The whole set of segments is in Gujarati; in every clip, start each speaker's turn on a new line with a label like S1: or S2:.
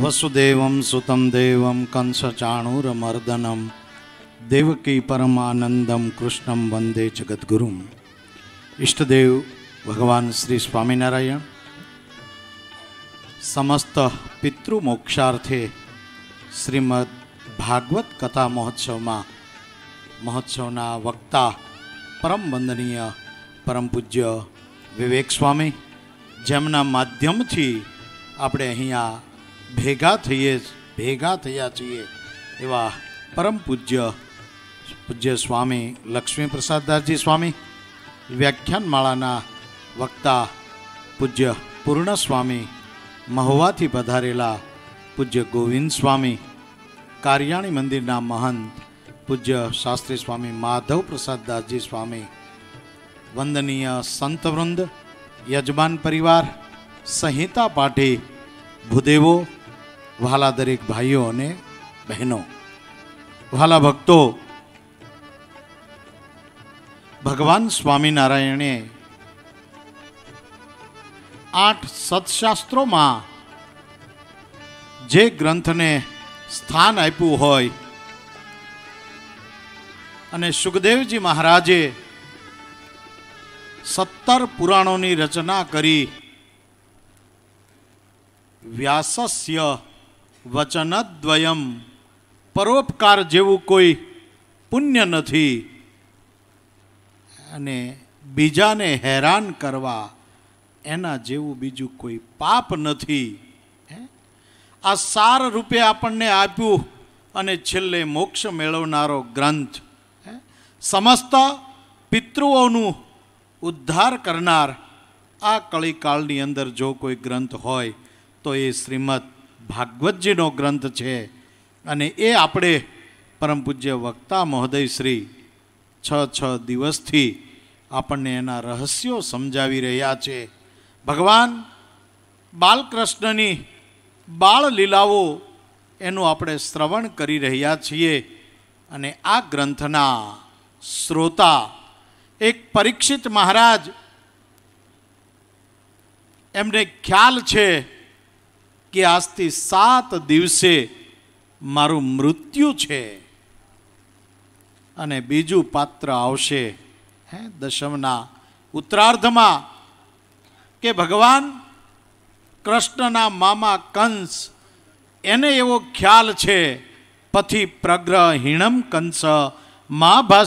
S1: વસુદેવમ સુતમ દેવમ કંસચાણૂરમર્દનમ દેવકી પરમાનંદમ કૃષ્ણમ વંદે જગદગુરુમ ઇષ્ટદેવ ભગવાન શ્રી સ્વામિનારાયણ સમસ્ત પિતૃમોક્ષાર્થે શ્રીમદ ભાગવત કથા મહોત્સવમાં મહોત્સવના વક્તા પરમ વંદનીય પરમ પૂજ્ય વિવેક સ્વામી જેમના માધ્યમથી આપણે અહીંયા ભેગા થઈએ ભેગા થયા છીએ એવા પરમ પૂજ્ય પૂજ્ય સ્વામી લક્ષ્મીપ્રસાદદાસજી સ્વામી વ્યાખ્યાનમાળાના વક્તા પૂજ્ય પૂર્ણ સ્વામી મહુવાથી પધારેલા પૂજ્ય ગોવિંદ સ્વામી કારિયાણી મંદિરના મહંત પૂજ્ય શાસ્ત્રી સ્વામી માધવ પ્રસાદદાસજી સ્વામી વંદનીય સંતવૃંદ યજમાન પરિવાર સંહિતા પાઠી ભૂદેવો વાલા દરેક ભાઈઓ અને બહેનો વાલા ભક્તો ભગવાન સ્વામિનારાયણે આઠ સત્શાસ્ત્રોમાં જે ગ્રંથને સ્થાન આપ્યું હોય અને સુખદેવજી મહારાજે સત્તર પુરાણોની રચના કરી વ્યાસસ્ય વચનદ્વયમ પરોપકાર જેવું કોઈ પુણ્ય નથી અને બીજાને હેરાન કરવા એના જેવું બીજું કોઈ પાપ નથી આ સાર રૂપે આપણને આપ્યું અને છેલ્લે મોક્ષ મેળવનારો ગ્રંથ સમસ્ત પિતૃઓનું ઉદ્ધાર કરનાર આ કળીકાળની અંદર જો કોઈ ગ્રંથ હોય તો એ શ્રીમદ ભાગવતજીનો ગ્રંથ છે અને એ આપણે પરમ પૂજ્ય વક્તા મહોદય શ્રી છ છ દિવસથી આપણને એના રહસ્યો સમજાવી રહ્યા છે ભગવાન બાલકૃષ્ણની બાળલીલાઓ એનું આપણે શ્રવણ કરી રહ્યા છીએ અને આ ગ્રંથના શ્રોતા એક પરીક્ષિત મહારાજ એમને ખ્યાલ છે કે આજથી સાત દિવસે મારું મૃત્યુ છે અને બીજું પાત્ર આવશે હે દશમના ઉત્તરાર્ધમાં કે ભગવાન કૃષ્ણના મામા કંસ એને એવો ખ્યાલ છે પથી પ્રગ્રહ હિણમ કંસ મા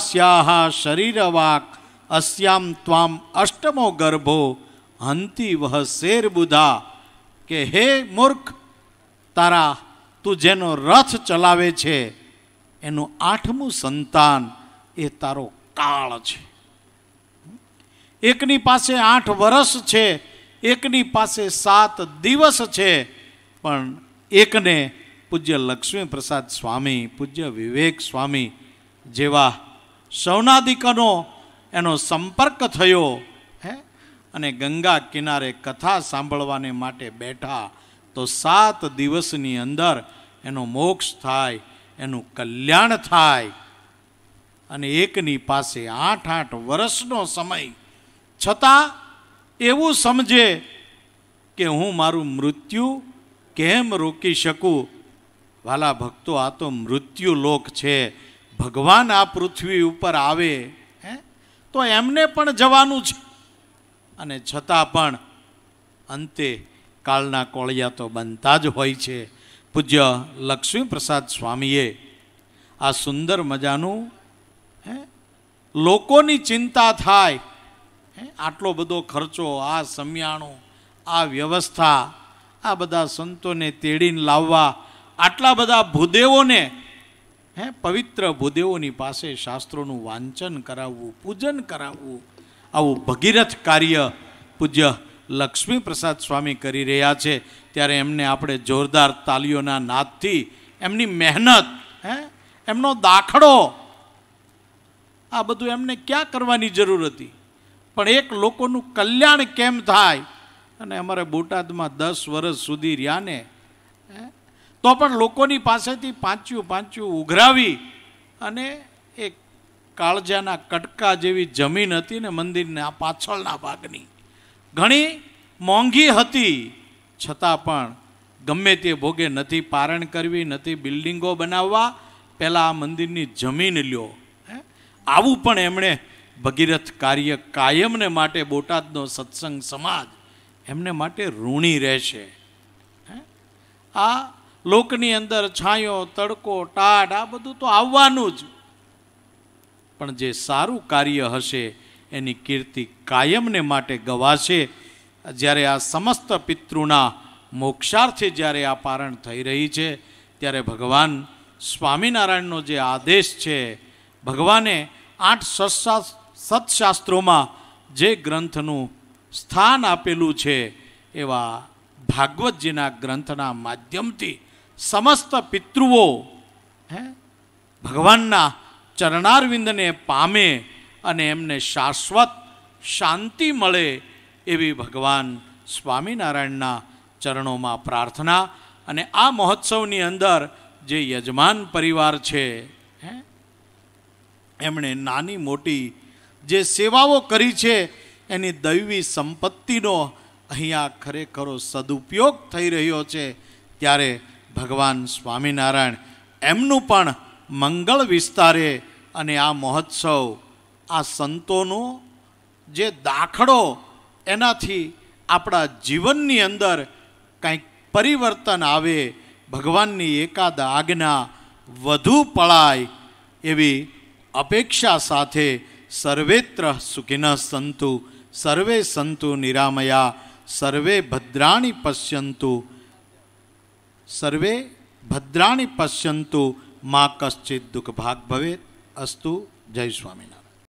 S1: શરીરવાક અશ્યામ ત્વામ અષ્ટમો ગર્ભો હંતિ વહ શેર બુધા કે હે મૂર્ખ તારા તું જેનો રથ ચલાવે છે એનું આઠમું સંતાન એ તારો કાળ છે એકની પાસે આઠ વર્ષ છે એકની પાસે સાત દિવસ છે પણ એકને પૂજ્ય લક્ષ્મી પ્રસાદ સ્વામી પૂજ્ય વિવેક સ્વામી જેવા સૌનાદિકનો એનો સંપર્ક થયો અને ગંગા કિનારે કથા સાંભળવાને માટે બેઠા તો સાત દિવસની અંદર એનો મોક્ષ થાય એનું કલ્યાણ થાય અને એકની પાસે આઠ આઠ વર્ષનો સમય છતાં એવું સમજે કે હું મારું મૃત્યુ કેમ રોકી શકું વાલા ભક્તો આ તો મૃત્યુ લોક છે ભગવાન આ પૃથ્વી ઉપર આવે હે તો એમને પણ જવાનું છે અને છતાં પણ અંતે કાળના કોળિયા તો બનતા જ હોય છે પૂજ્ય લક્ષ્મીપ્રસાદ સ્વામીએ આ સુંદર મજાનું હે લોકોની ચિંતા થાય હે આટલો બધો ખર્ચો આ સમિયાણું આ વ્યવસ્થા આ બધા સંતોને તેડીને લાવવા આટલા બધા ભૂદેવોને હે પવિત્ર ભૂદેવોની પાસે શાસ્ત્રોનું વાંચન કરાવવું પૂજન કરાવવું આવું ભગીરથ કાર્ય પૂજ્ય લક્ષ્મીપ્રસાદ સ્વામી કરી રહ્યા છે ત્યારે એમને આપણે જોરદાર તાલીઓના નાદથી એમની મહેનત હે એમનો દાખલો આ બધું એમને ક્યાં કરવાની જરૂર હતી પણ એક લોકોનું કલ્યાણ કેમ થાય અને અમારે બોટાદમાં દસ વર્ષ સુધી રહ્યાને ને તો પણ લોકોની પાસેથી પાંચ્યું પાંચ્યું ઉઘરાવી અને એક કાળજાના કટકા જેવી જમીન હતી ને મંદિરને આ પાછળના ભાગની ઘણી મોંઘી હતી છતાં પણ ગમે તે ભોગે નથી પારણ કરવી નથી બિલ્ડિંગો બનાવવા પહેલાં આ મંદિરની જમીન લ્યો આવું પણ એમણે ભગીરથ કાર્ય કાયમને માટે બોટાદનો સત્સંગ સમાજ એમને માટે ઋણી રહેશે આ લોકની અંદર છાંયો તડકો ટાઢ આ બધું તો આવવાનું જ પણ જે સારું કાર્ય હશે એની કીર્તિ કાયમને માટે ગવાશે જ્યારે આ સમસ્ત પિતૃના મોક્ષાર્થે જ્યારે આ પારણ થઈ રહી છે ત્યારે ભગવાન સ્વામિનારાયણનો જે આદેશ છે ભગવાને આઠ સત્શાસ્ત્રોમાં જે ગ્રંથનું સ્થાન આપેલું છે એવા ભાગવતજીના ગ્રંથના માધ્યમથી સમસ્ત પિતૃઓ હે ભગવાનના ચરણારવિંદને પામે અને એમને શાશ્વત શાંતિ મળે એવી ભગવાન સ્વામિનારાયણના ચરણોમાં પ્રાર્થના અને આ મહોત્સવની અંદર જે યજમાન પરિવાર છે એમણે નાની મોટી જે સેવાઓ કરી છે એની દૈવી સંપત્તિનો અહીંયા ખરેખરો સદુપયોગ થઈ રહ્યો છે ત્યારે ભગવાન સ્વામિનારાયણ એમનું પણ મંગળ વિસ્તારે અને આ મહોત્સવ આ સંતોનો જે દાખલો એનાથી આપણા જીવનની અંદર કંઈક પરિવર્તન આવે ભગવાનની એકાદ આજ્ઞા વધુ પળાય એવી અપેક્ષા સાથે સર્વેત્ર સુખિન સંતુ સર્વે સંતુ નિરામયા સર્વે ભદ્રાણી પશ્યંતુ સર્વે ભદ્રાણી પશ્યંતુ માં કશ્ચિત દુઃખ ભાગ ભવે અસ્તુ જય સ્વામિનારાયણ